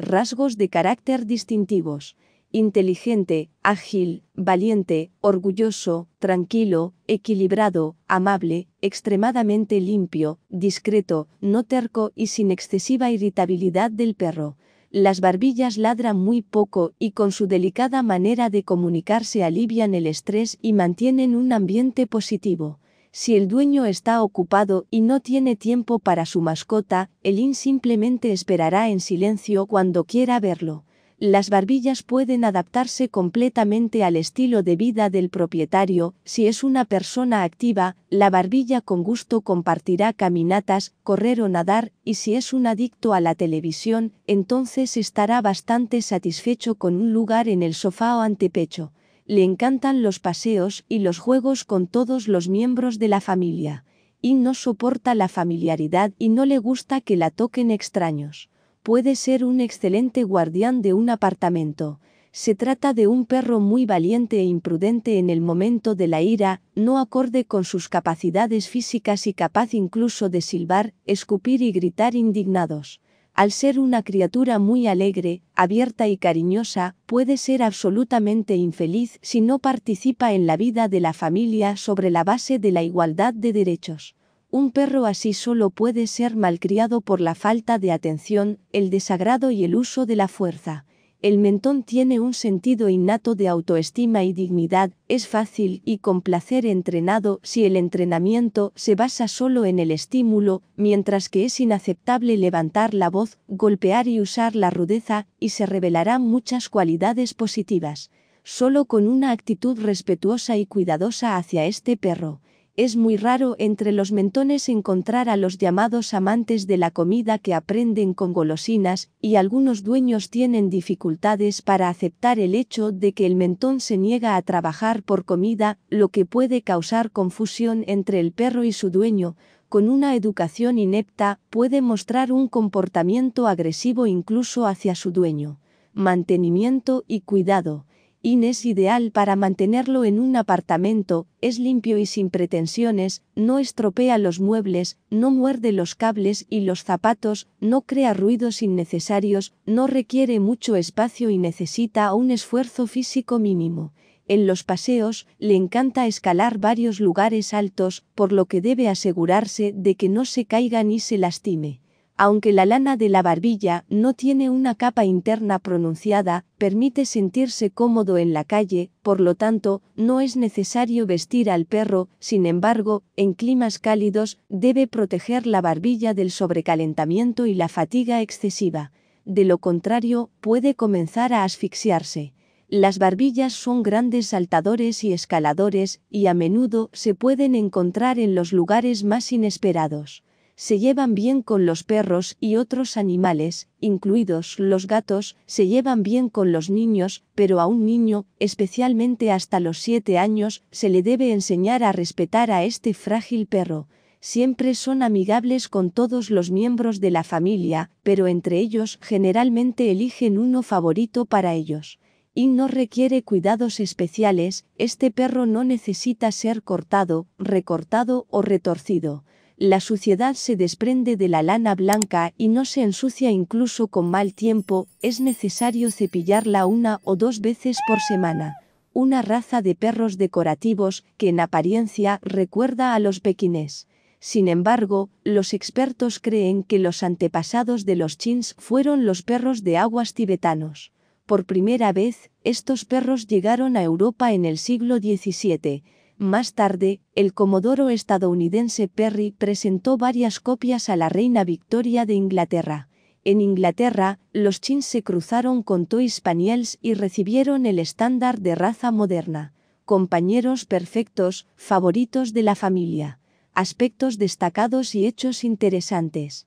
rasgos de carácter distintivos. Inteligente, ágil, valiente, orgulloso, tranquilo, equilibrado, amable, extremadamente limpio, discreto, no terco y sin excesiva irritabilidad del perro. Las barbillas ladran muy poco y con su delicada manera de comunicarse alivian el estrés y mantienen un ambiente positivo. Si el dueño está ocupado y no tiene tiempo para su mascota, el in simplemente esperará en silencio cuando quiera verlo. Las barbillas pueden adaptarse completamente al estilo de vida del propietario, si es una persona activa, la barbilla con gusto compartirá caminatas, correr o nadar, y si es un adicto a la televisión, entonces estará bastante satisfecho con un lugar en el sofá o antepecho. Le encantan los paseos y los juegos con todos los miembros de la familia, y no soporta la familiaridad y no le gusta que la toquen extraños. Puede ser un excelente guardián de un apartamento. Se trata de un perro muy valiente e imprudente en el momento de la ira, no acorde con sus capacidades físicas y capaz incluso de silbar, escupir y gritar indignados al ser una criatura muy alegre, abierta y cariñosa, puede ser absolutamente infeliz si no participa en la vida de la familia sobre la base de la igualdad de derechos. Un perro así solo puede ser malcriado por la falta de atención, el desagrado y el uso de la fuerza. El mentón tiene un sentido innato de autoestima y dignidad, es fácil y con placer entrenado si el entrenamiento se basa solo en el estímulo, mientras que es inaceptable levantar la voz, golpear y usar la rudeza, y se revelarán muchas cualidades positivas. Solo con una actitud respetuosa y cuidadosa hacia este perro es muy raro entre los mentones encontrar a los llamados amantes de la comida que aprenden con golosinas, y algunos dueños tienen dificultades para aceptar el hecho de que el mentón se niega a trabajar por comida, lo que puede causar confusión entre el perro y su dueño, con una educación inepta, puede mostrar un comportamiento agresivo incluso hacia su dueño. Mantenimiento y cuidado. In es ideal para mantenerlo en un apartamento, es limpio y sin pretensiones, no estropea los muebles, no muerde los cables y los zapatos, no crea ruidos innecesarios, no requiere mucho espacio y necesita un esfuerzo físico mínimo. En los paseos, le encanta escalar varios lugares altos, por lo que debe asegurarse de que no se caiga ni se lastime. Aunque la lana de la barbilla no tiene una capa interna pronunciada, permite sentirse cómodo en la calle, por lo tanto, no es necesario vestir al perro, sin embargo, en climas cálidos, debe proteger la barbilla del sobrecalentamiento y la fatiga excesiva. De lo contrario, puede comenzar a asfixiarse. Las barbillas son grandes saltadores y escaladores, y a menudo se pueden encontrar en los lugares más inesperados se llevan bien con los perros y otros animales, incluidos los gatos, se llevan bien con los niños, pero a un niño, especialmente hasta los siete años, se le debe enseñar a respetar a este frágil perro. Siempre son amigables con todos los miembros de la familia, pero entre ellos generalmente eligen uno favorito para ellos. Y no requiere cuidados especiales, este perro no necesita ser cortado, recortado o retorcido la suciedad se desprende de la lana blanca y no se ensucia incluso con mal tiempo, es necesario cepillarla una o dos veces por semana. Una raza de perros decorativos que en apariencia recuerda a los pekinés. Sin embargo, los expertos creen que los antepasados de los chins fueron los perros de aguas tibetanos. Por primera vez, estos perros llegaron a Europa en el siglo XVII, más tarde, el comodoro estadounidense Perry presentó varias copias a la reina Victoria de Inglaterra. En Inglaterra, los chins se cruzaron con Toy Spaniels y recibieron el estándar de raza moderna. Compañeros perfectos, favoritos de la familia. Aspectos destacados y hechos interesantes.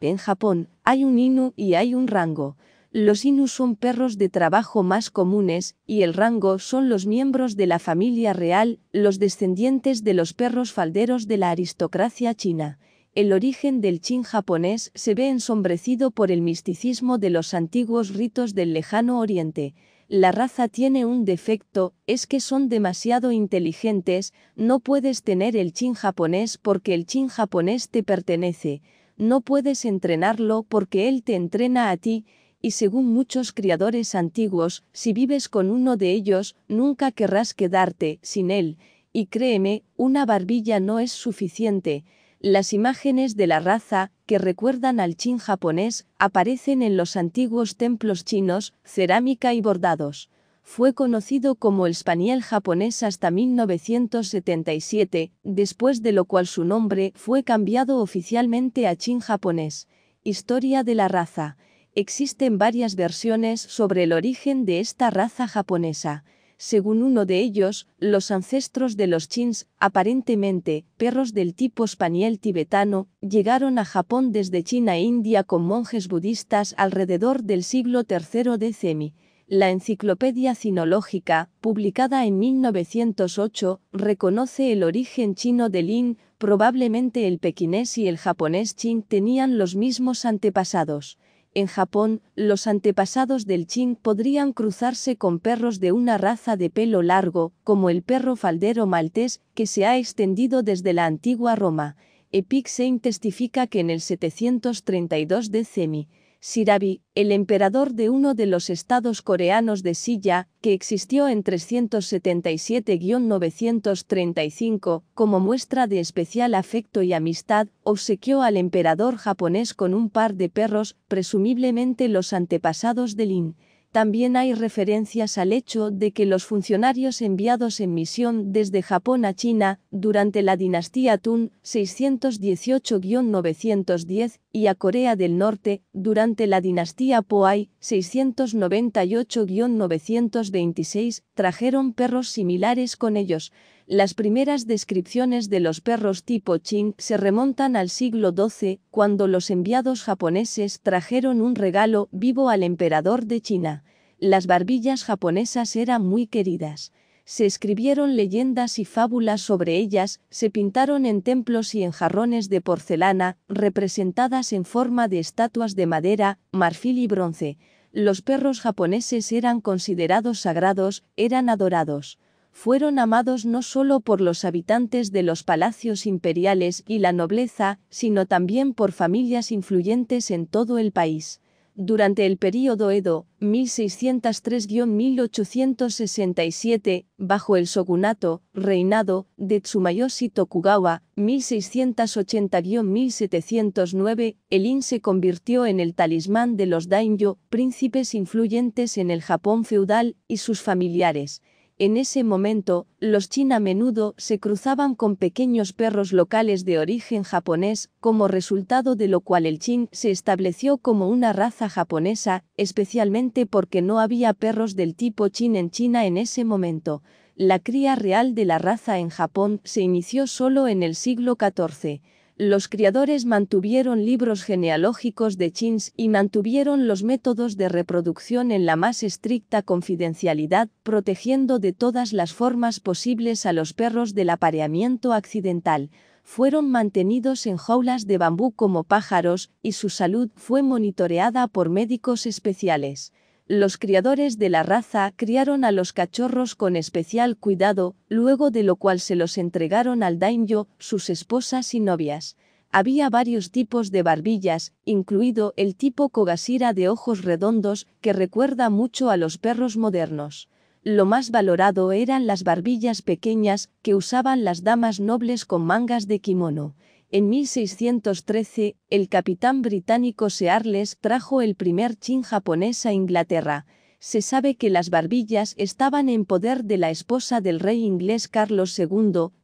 En Japón, hay un Inu y hay un Rango. Los Inus son perros de trabajo más comunes, y el rango son los miembros de la familia real, los descendientes de los perros falderos de la aristocracia china. El origen del chin japonés se ve ensombrecido por el misticismo de los antiguos ritos del lejano oriente. La raza tiene un defecto, es que son demasiado inteligentes, no puedes tener el chin japonés porque el chin japonés te pertenece, no puedes entrenarlo porque él te entrena a ti, y según muchos criadores antiguos, si vives con uno de ellos, nunca querrás quedarte sin él, y créeme, una barbilla no es suficiente. Las imágenes de la raza, que recuerdan al chin japonés, aparecen en los antiguos templos chinos, cerámica y bordados. Fue conocido como el spaniel japonés hasta 1977, después de lo cual su nombre fue cambiado oficialmente a chin japonés. Historia de la raza. Existen varias versiones sobre el origen de esta raza japonesa. Según uno de ellos, los ancestros de los chins, aparentemente perros del tipo spaniel tibetano, llegaron a Japón desde China e India con monjes budistas alrededor del siglo III de Cemi. La Enciclopedia Cinológica, publicada en 1908, reconoce el origen chino del Lin, probablemente el pekinés y el japonés Chin tenían los mismos antepasados. En Japón, los antepasados del ching podrían cruzarse con perros de una raza de pelo largo, como el perro faldero maltés, que se ha extendido desde la antigua Roma. Epic Sein testifica que en el 732 de Cemi, Sirabi, el emperador de uno de los estados coreanos de Silla, que existió en 377-935, como muestra de especial afecto y amistad, obsequió al emperador japonés con un par de perros, presumiblemente los antepasados de Lin. También hay referencias al hecho de que los funcionarios enviados en misión desde Japón a China durante la dinastía Tun 618-910 y a Corea del Norte durante la dinastía Poai 698-926 trajeron perros similares con ellos, las primeras descripciones de los perros tipo Ching se remontan al siglo XII, cuando los enviados japoneses trajeron un regalo vivo al emperador de China. Las barbillas japonesas eran muy queridas. Se escribieron leyendas y fábulas sobre ellas, se pintaron en templos y en jarrones de porcelana, representadas en forma de estatuas de madera, marfil y bronce. Los perros japoneses eran considerados sagrados, eran adorados fueron amados no solo por los habitantes de los palacios imperiales y la nobleza, sino también por familias influyentes en todo el país. Durante el período Edo, 1603-1867, bajo el shogunato, reinado, de Tsumayoshi Tokugawa, 1680-1709, el in se convirtió en el talismán de los daimyo, príncipes influyentes en el Japón feudal, y sus familiares. En ese momento, los chin a menudo se cruzaban con pequeños perros locales de origen japonés, como resultado de lo cual el chin se estableció como una raza japonesa, especialmente porque no había perros del tipo chin en China en ese momento. La cría real de la raza en Japón se inició solo en el siglo XIV los criadores mantuvieron libros genealógicos de chins y mantuvieron los métodos de reproducción en la más estricta confidencialidad, protegiendo de todas las formas posibles a los perros del apareamiento accidental. Fueron mantenidos en jaulas de bambú como pájaros, y su salud fue monitoreada por médicos especiales los criadores de la raza criaron a los cachorros con especial cuidado, luego de lo cual se los entregaron al daimyo, sus esposas y novias. Había varios tipos de barbillas, incluido el tipo Kogasira de ojos redondos, que recuerda mucho a los perros modernos. Lo más valorado eran las barbillas pequeñas que usaban las damas nobles con mangas de kimono. En 1613, el capitán británico Searles trajo el primer chin japonés a Inglaterra. Se sabe que las barbillas estaban en poder de la esposa del rey inglés Carlos II,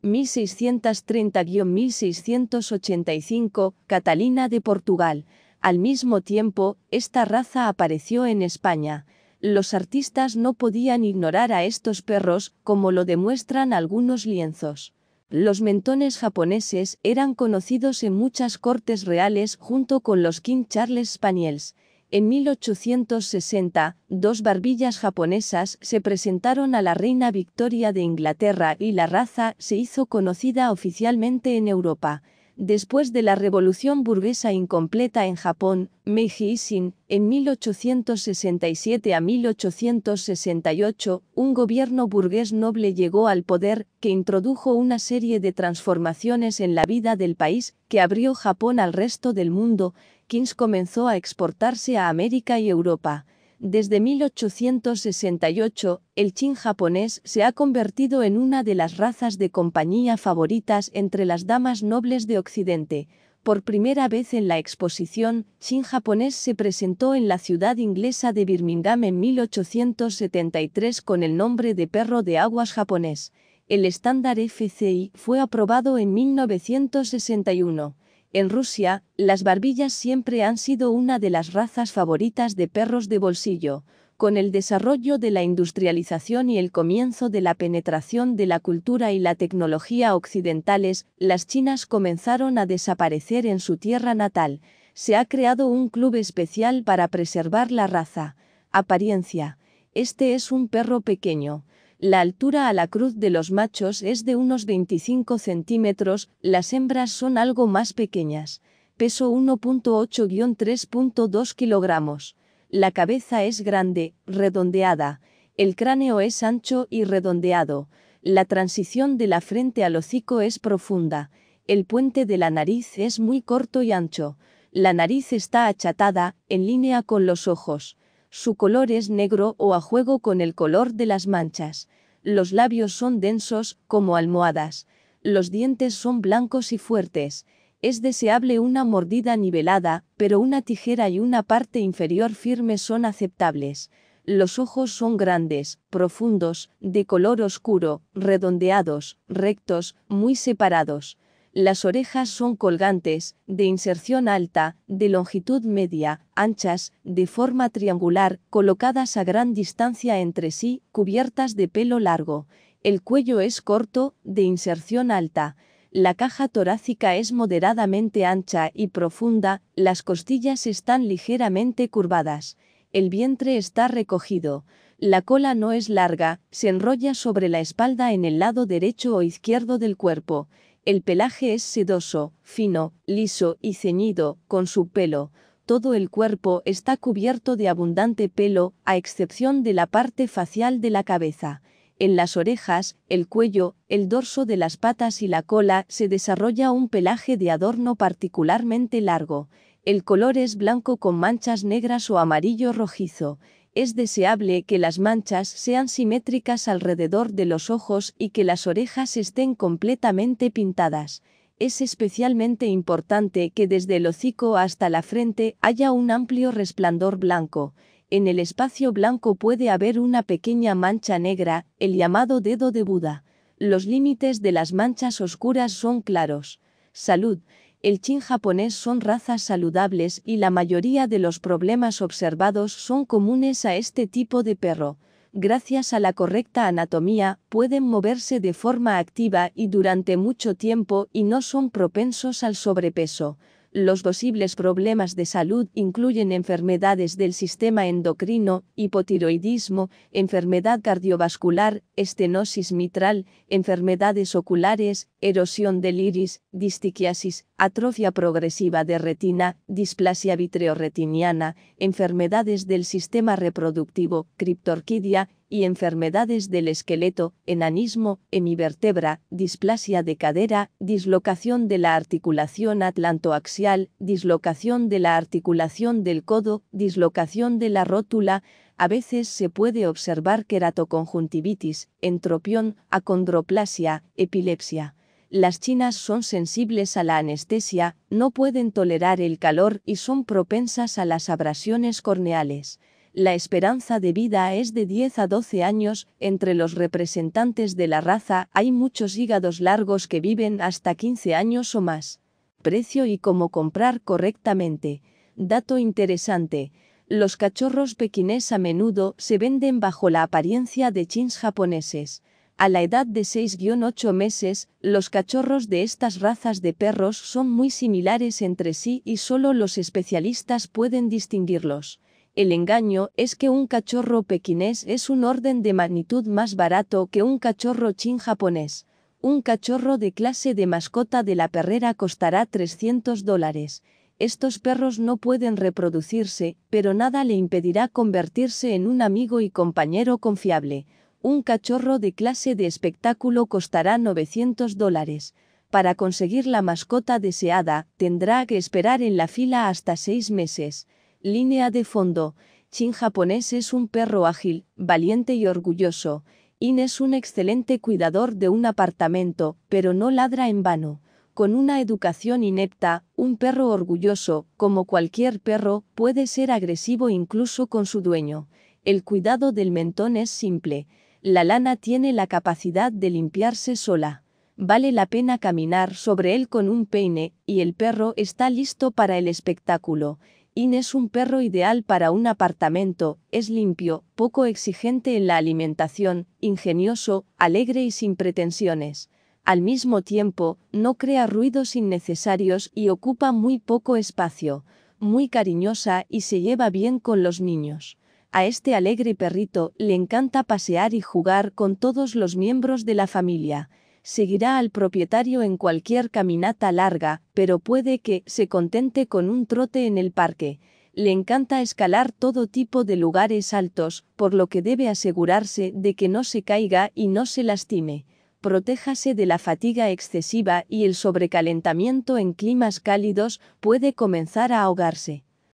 1630-1685, Catalina de Portugal. Al mismo tiempo, esta raza apareció en España los artistas no podían ignorar a estos perros, como lo demuestran algunos lienzos. Los mentones japoneses eran conocidos en muchas cortes reales junto con los King Charles Spaniels. En 1860, dos barbillas japonesas se presentaron a la reina Victoria de Inglaterra y la raza se hizo conocida oficialmente en Europa después de la revolución burguesa incompleta en Japón, Meiji Isin, en 1867 a 1868, un gobierno burgués noble llegó al poder, que introdujo una serie de transformaciones en la vida del país, que abrió Japón al resto del mundo, Kings comenzó a exportarse a América y Europa. Desde 1868, el chin japonés se ha convertido en una de las razas de compañía favoritas entre las damas nobles de Occidente. Por primera vez en la exposición, chin japonés se presentó en la ciudad inglesa de Birmingham en 1873 con el nombre de perro de aguas japonés. El estándar FCI fue aprobado en 1961. En Rusia, las barbillas siempre han sido una de las razas favoritas de perros de bolsillo, con el desarrollo de la industrialización y el comienzo de la penetración de la cultura y la tecnología occidentales, las chinas comenzaron a desaparecer en su tierra natal. Se ha creado un club especial para preservar la raza. Apariencia. Este es un perro pequeño, la altura a la cruz de los machos es de unos 25 centímetros, las hembras son algo más pequeñas. Peso 1.8-3.2 kilogramos. La cabeza es grande, redondeada. El cráneo es ancho y redondeado. La transición de la frente al hocico es profunda. El puente de la nariz es muy corto y ancho. La nariz está achatada, en línea con los ojos. Su color es negro o a juego con el color de las manchas. Los labios son densos, como almohadas. Los dientes son blancos y fuertes. Es deseable una mordida nivelada, pero una tijera y una parte inferior firme son aceptables. Los ojos son grandes, profundos, de color oscuro, redondeados, rectos, muy separados. Las orejas son colgantes, de inserción alta, de longitud media, anchas, de forma triangular, colocadas a gran distancia entre sí, cubiertas de pelo largo. El cuello es corto, de inserción alta. La caja torácica es moderadamente ancha y profunda, las costillas están ligeramente curvadas. El vientre está recogido. La cola no es larga, se enrolla sobre la espalda en el lado derecho o izquierdo del cuerpo. El pelaje es sedoso, fino, liso y ceñido, con su pelo. Todo el cuerpo está cubierto de abundante pelo, a excepción de la parte facial de la cabeza. En las orejas, el cuello, el dorso de las patas y la cola se desarrolla un pelaje de adorno particularmente largo. El color es blanco con manchas negras o amarillo rojizo es deseable que las manchas sean simétricas alrededor de los ojos y que las orejas estén completamente pintadas. Es especialmente importante que desde el hocico hasta la frente haya un amplio resplandor blanco. En el espacio blanco puede haber una pequeña mancha negra, el llamado dedo de Buda. Los límites de las manchas oscuras son claros. Salud, el chin japonés son razas saludables y la mayoría de los problemas observados son comunes a este tipo de perro. Gracias a la correcta anatomía, pueden moverse de forma activa y durante mucho tiempo y no son propensos al sobrepeso. Los posibles problemas de salud incluyen enfermedades del sistema endocrino, hipotiroidismo, enfermedad cardiovascular, estenosis mitral, enfermedades oculares, erosión del iris, distiquiasis, atrofia progresiva de retina, displasia vitreoretiniana, enfermedades del sistema reproductivo, criptorquidia y enfermedades del esqueleto, enanismo, hemivertebra, displasia de cadera, dislocación de la articulación atlantoaxial, dislocación de la articulación del codo, dislocación de la rótula, a veces se puede observar queratoconjuntivitis, entropión, acondroplasia, epilepsia las chinas son sensibles a la anestesia, no pueden tolerar el calor y son propensas a las abrasiones corneales. La esperanza de vida es de 10 a 12 años, entre los representantes de la raza hay muchos hígados largos que viven hasta 15 años o más. Precio y cómo comprar correctamente. Dato interesante, los cachorros pequinés a menudo se venden bajo la apariencia de chins japoneses. A la edad de 6-8 meses, los cachorros de estas razas de perros son muy similares entre sí y solo los especialistas pueden distinguirlos. El engaño es que un cachorro pequinés es un orden de magnitud más barato que un cachorro chin japonés. Un cachorro de clase de mascota de la perrera costará 300 dólares. Estos perros no pueden reproducirse, pero nada le impedirá convertirse en un amigo y compañero confiable. Un cachorro de clase de espectáculo costará 900 dólares. Para conseguir la mascota deseada, tendrá que esperar en la fila hasta seis meses. Línea de fondo. Chin japonés es un perro ágil, valiente y orgulloso. In es un excelente cuidador de un apartamento, pero no ladra en vano. Con una educación inepta, un perro orgulloso, como cualquier perro, puede ser agresivo incluso con su dueño. El cuidado del mentón es simple. La lana tiene la capacidad de limpiarse sola. Vale la pena caminar sobre él con un peine, y el perro está listo para el espectáculo. In es un perro ideal para un apartamento, es limpio, poco exigente en la alimentación, ingenioso, alegre y sin pretensiones. Al mismo tiempo, no crea ruidos innecesarios y ocupa muy poco espacio, muy cariñosa y se lleva bien con los niños. A este alegre perrito le encanta pasear y jugar con todos los miembros de la familia. Seguirá al propietario en cualquier caminata larga, pero puede que se contente con un trote en el parque. Le encanta escalar todo tipo de lugares altos, por lo que debe asegurarse de que no se caiga y no se lastime. Protéjase de la fatiga excesiva y el sobrecalentamiento en climas cálidos puede comenzar a ahogarse.